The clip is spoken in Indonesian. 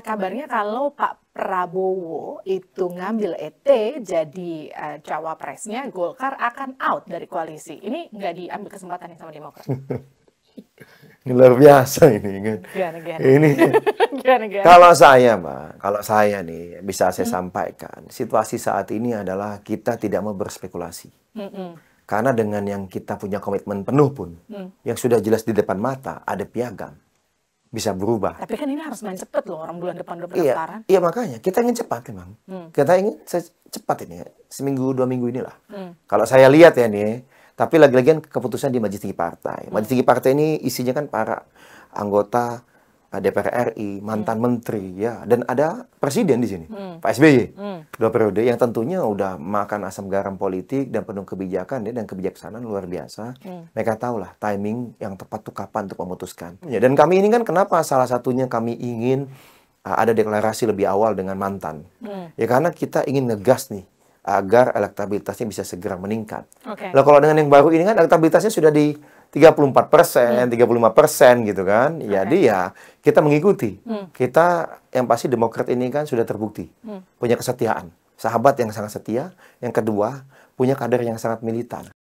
Nah, kabarnya kalau Pak Prabowo itu ngambil ET jadi uh, cawapresnya, Golkar akan out dari koalisi. Ini nggak diambil kesempatan sama Demokrat. Ini luar biasa ini. Kan? Gana, gana. Ini gana, gana. kalau saya, Mbak, kalau saya nih bisa saya hmm. sampaikan, situasi saat ini adalah kita tidak mau berspekulasi. Hmm Karena dengan yang kita punya komitmen penuh pun, hmm. yang sudah jelas di depan mata ada piagam bisa berubah. Tapi kan ini harus main cepat loh orang bulan depan udah iya, pendaftaran. Iya, iya makanya kita ingin cepat memang. Hmm. Kita ingin cepat ini ya. seminggu dua minggu inilah. Hmm. Kalau saya lihat ya nih, tapi lagi-lagian keputusan di majelis tinggi partai. Hmm. Majelis tinggi partai ini isinya kan para anggota Nah, DPR RI, mantan hmm. menteri, ya, dan ada presiden di sini, hmm. Pak SBY, hmm. dua periode yang tentunya udah makan asam garam politik dan penuh kebijakan ya, dan kebijaksanaan luar biasa. Hmm. Mereka lah timing yang tepat tuh kapan untuk memutuskan. Ya, dan kami ini kan kenapa salah satunya kami ingin uh, ada deklarasi lebih awal dengan mantan, hmm. ya karena kita ingin ngegas nih agar elektabilitasnya bisa segera meningkat. Okay. Lalu kalau dengan yang baru ini kan elektabilitasnya sudah di 34 persen, hmm. tiga puluh lima persen gitu kan. Okay. Jadi ya kita mengikuti. Hmm. Kita yang pasti Demokrat ini kan sudah terbukti hmm. punya kesetiaan, sahabat yang sangat setia. Yang kedua punya kader yang sangat militan.